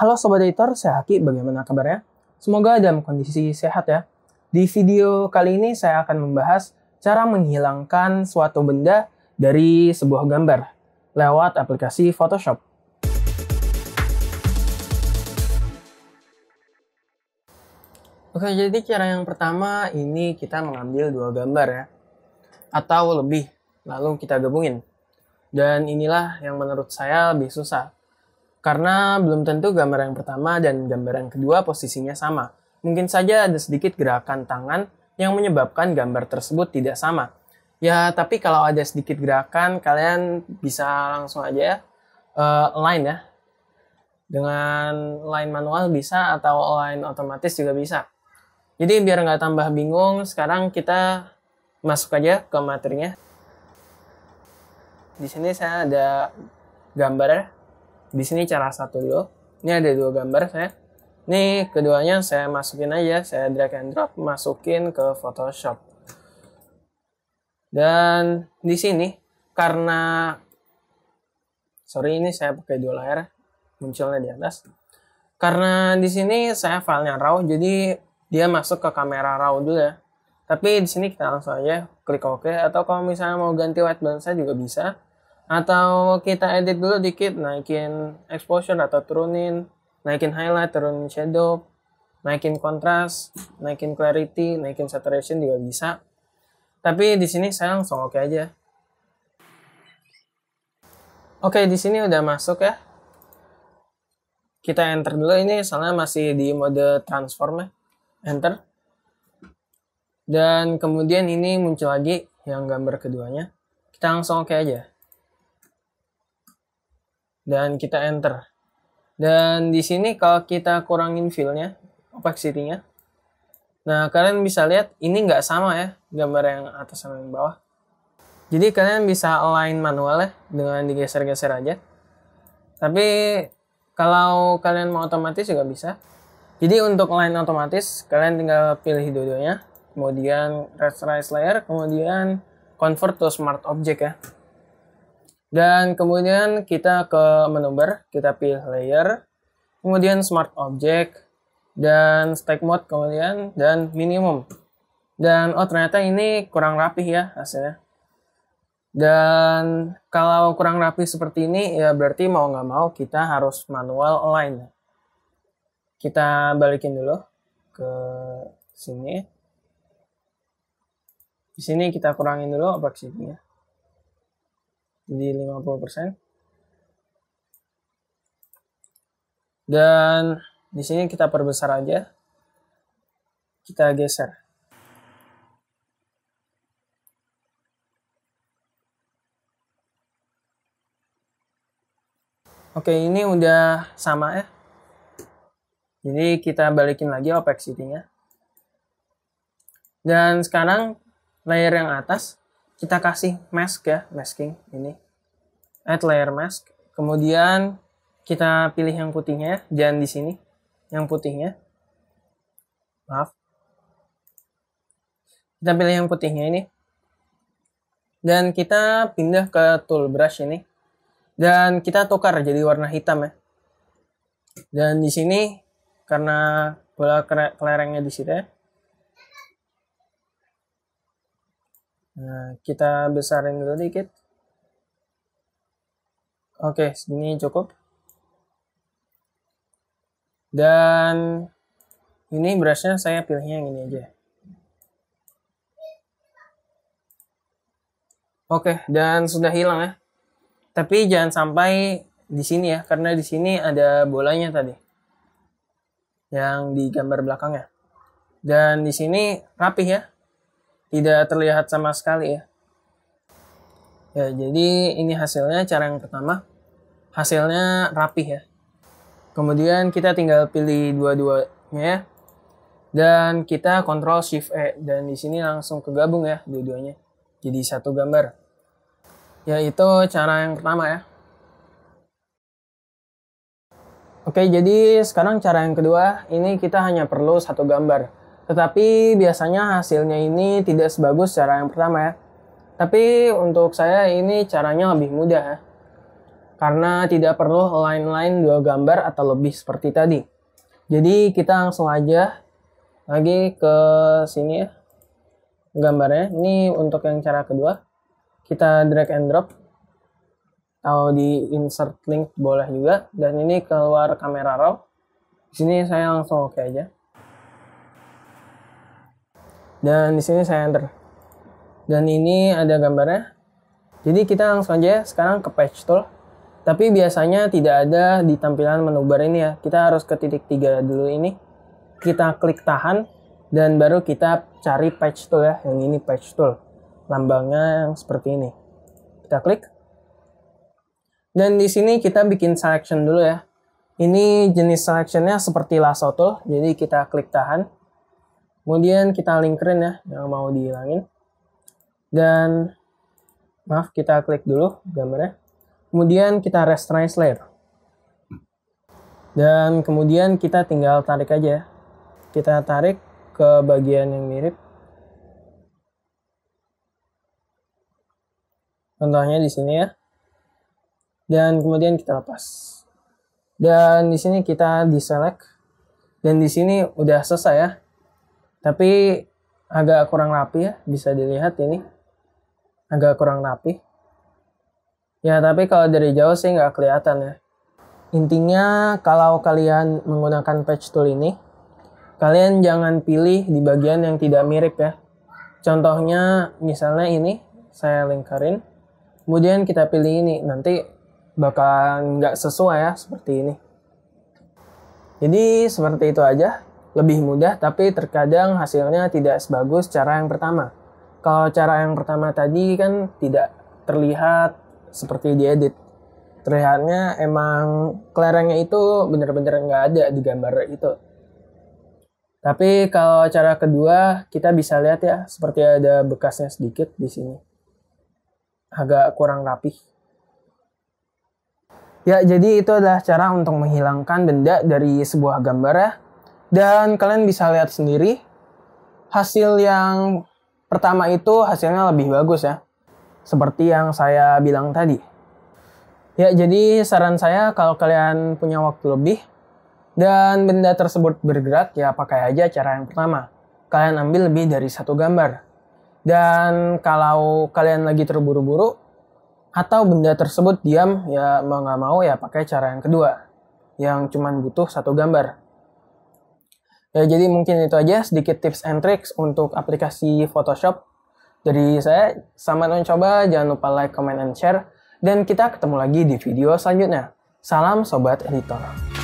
Halo Sobat Editor, saya Haki, bagaimana kabarnya? Semoga dalam kondisi sehat ya. Di video kali ini saya akan membahas cara menghilangkan suatu benda dari sebuah gambar lewat aplikasi Photoshop. Oke, jadi cara yang pertama ini kita mengambil dua gambar ya, atau lebih, lalu kita gabungin. Dan inilah yang menurut saya lebih susah, karena belum tentu gambar yang pertama dan gambar yang kedua posisinya sama. Mungkin saja ada sedikit gerakan tangan yang menyebabkan gambar tersebut tidak sama. Ya, tapi kalau ada sedikit gerakan, kalian bisa langsung aja ya, uh, line ya. Dengan line manual bisa atau line otomatis juga bisa. Jadi biar nggak tambah bingung, sekarang kita masuk aja ke materinya. Di sini saya ada gambar ya di sini cara satu dulu ini ada dua gambar saya ini keduanya saya masukin aja saya drag and drop masukin ke Photoshop dan di sini karena sorry ini saya pakai dua layar munculnya di atas karena di sini saya filenya raw jadi dia masuk ke kamera raw dulu ya tapi di sini kita langsung aja klik OK atau kalau misalnya mau ganti white balance juga bisa atau kita edit dulu dikit naikin exposure atau turunin naikin highlight turunin shadow naikin kontras naikin clarity naikin saturation juga bisa tapi di sini saya langsung oke okay aja oke okay, di sini udah masuk ya kita enter dulu ini soalnya masih di mode transform ya enter dan kemudian ini muncul lagi yang gambar keduanya kita langsung oke okay aja dan kita enter. Dan di sini kalau kita kurangin fillnya, opacity-nya. Nah, kalian bisa lihat ini nggak sama ya, gambar yang atas sama yang bawah. Jadi kalian bisa align manual ya, dengan digeser-geser aja. Tapi kalau kalian mau otomatis juga bisa. Jadi untuk align otomatis, kalian tinggal pilih dua-duanya. Kemudian rasterize layer, kemudian convert to smart object ya. Dan kemudian kita ke menu bar, kita pilih layer, kemudian smart object, dan stack mode kemudian, dan minimum. Dan oh ternyata ini kurang rapih ya hasilnya. Dan kalau kurang rapi seperti ini, ya berarti mau nggak mau kita harus manual align. Kita balikin dulu ke sini. Di sini kita kurangin dulu opacity-nya di 50%. Dan di sini kita perbesar aja. Kita geser. Oke, ini udah sama ya. Jadi kita balikin lagi opacity-nya. Dan sekarang layer yang atas kita kasih mask ya, masking ini. Add layer mask. Kemudian kita pilih yang putihnya, ya, jangan di sini, yang putihnya. Maaf. Kita pilih yang putihnya ini. Dan kita pindah ke tool brush ini. Dan kita tukar jadi warna hitam ya. Dan di sini karena bola kelerengnya di sini ya Nah, kita besarin dulu dikit. Oke, ini cukup. Dan ini brushnya saya pilih yang ini aja. Oke, dan sudah hilang ya. Tapi jangan sampai di sini ya, karena di sini ada bolanya tadi. Yang di gambar belakangnya. Dan di sini rapih ya, tidak terlihat sama sekali ya. Ya, jadi ini hasilnya cara yang pertama. Hasilnya rapih ya. Kemudian kita tinggal pilih dua-duanya ya. Dan kita kontrol shift E dan di sini langsung kegabung ya dua-duanya. Jadi satu gambar. Yaitu cara yang pertama ya. Oke, jadi sekarang cara yang kedua, ini kita hanya perlu satu gambar. Tetapi biasanya hasilnya ini tidak sebagus cara yang pertama ya. Tapi untuk saya ini caranya lebih mudah ya. Karena tidak perlu line-line dua gambar atau lebih seperti tadi. Jadi kita langsung aja lagi ke sini ya gambarnya. Ini untuk yang cara kedua. Kita drag and drop atau di insert link boleh juga dan ini keluar kamera raw. Di sini saya langsung oke okay aja dan di sini saya enter dan ini ada gambarnya jadi kita langsung aja sekarang ke patch tool tapi biasanya tidak ada di tampilan menu bar ini ya kita harus ke titik tiga dulu ini kita klik tahan dan baru kita cari patch tool ya yang ini patch tool lambangnya yang seperti ini kita klik dan di sini kita bikin selection dulu ya ini jenis selectionnya seperti lasso tool jadi kita klik tahan kemudian kita link keren ya yang mau dihilangin dan maaf kita klik dulu gambarnya kemudian kita restrain layer dan kemudian kita tinggal tarik aja ya. kita tarik ke bagian yang mirip contohnya di sini ya dan kemudian kita lepas dan di sini kita select. dan di sini udah selesai ya tapi agak kurang rapi ya, bisa dilihat ini. Agak kurang rapi. Ya tapi kalau dari jauh sih nggak kelihatan ya. Intinya kalau kalian menggunakan patch tool ini, kalian jangan pilih di bagian yang tidak mirip ya. Contohnya misalnya ini, saya lingkarin. Kemudian kita pilih ini, nanti bakal nggak sesuai ya seperti ini. Jadi seperti itu aja lebih mudah tapi terkadang hasilnya tidak sebagus cara yang pertama. Kalau cara yang pertama tadi kan tidak terlihat seperti diedit. Terlihatnya emang kelerengnya itu bener-bener nggak ada di gambar itu. Tapi kalau cara kedua kita bisa lihat ya seperti ada bekasnya sedikit di sini. Agak kurang rapih. Ya, jadi itu adalah cara untuk menghilangkan benda dari sebuah gambar ya dan kalian bisa lihat sendiri hasil yang pertama itu hasilnya lebih bagus ya. Seperti yang saya bilang tadi. Ya, jadi saran saya kalau kalian punya waktu lebih dan benda tersebut bergerak, ya pakai aja cara yang pertama. Kalian ambil lebih dari satu gambar. Dan kalau kalian lagi terburu-buru, atau benda tersebut diam, ya mau nggak mau ya pakai cara yang kedua, yang cuman butuh satu gambar. Ya, jadi mungkin itu aja sedikit tips and tricks untuk aplikasi Photoshop. jadi saya, selamat mencoba, jangan lupa like, comment, and share. Dan kita ketemu lagi di video selanjutnya. Salam Sobat Editor.